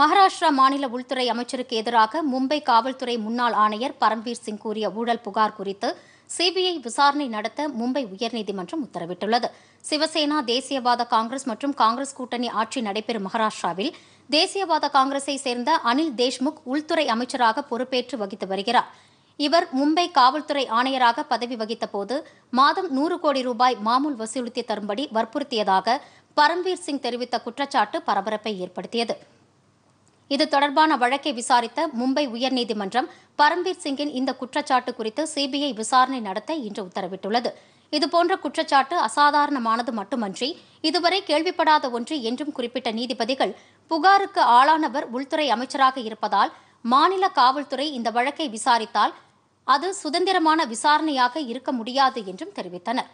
மகாராஷ்டிரா மாநில உள்துறை அமைச்சருக்கு எதிராக மும்பை காவல்துறை முன்னாள் ஆணையர் பரம்வீர் சிங் கூறிய ஊழல் புகார் குறித்து சிபிஐ விசாரணை நடத்த மும்பை உயர்நீதிமன்றம் உத்தரவிட்டுள்ளது சிவசேனா தேசியவாத காங்கிரஸ் மற்றும் காங்கிரஸ் கூட்டணி ஆட்சி நடைபெறும் மகாராஷ்டிராவில் தேசியவாத காங்கிரஸை சேர்ந்த அனில் தேஷ்முக் உள்துறை அமைச்சராக பொறுப்பேற்று வகித்து வருகிறார் இவர் மும்பை காவல்துறை ஆணையராக பதவி வகித்தபோது மாதம் நூறு கோடி ரூபாய் மாமூல் வசூலித்து தரும்படி வற்புறுத்தியதாக பரம்வீர் சிங் தெரிவித்த குற்றச்சாட்டு பரபரப்பை ஏற்படுத்தியது இது தொடர்பான வழக்கை விசாரித்த மும்பை உயர்நீதிமன்றம் பரம்பீர் சிங்கின் இந்த குற்றச்சாட்டு குறித்து சிபிஐ விசாரணை நடத்த இன்று உத்தரவிட்டுள்ளது இதுபோன்ற குற்றச்சாட்டு அசாதாரணமானது மட்டுமன்றி இதுவரை கேள்விப்படாத ஒன்று என்றும் குறிப்பிட்ட நீதிபதிகள் புகாருக்கு ஆளானவர் உள்துறை அமைச்சராக இருப்பதால் மாநில காவல்துறை இந்த வழக்கை விசாரித்தால் அது சுதந்திரமான விசாரணையாக இருக்க முடியாது என்றும் தெரிவித்தனர்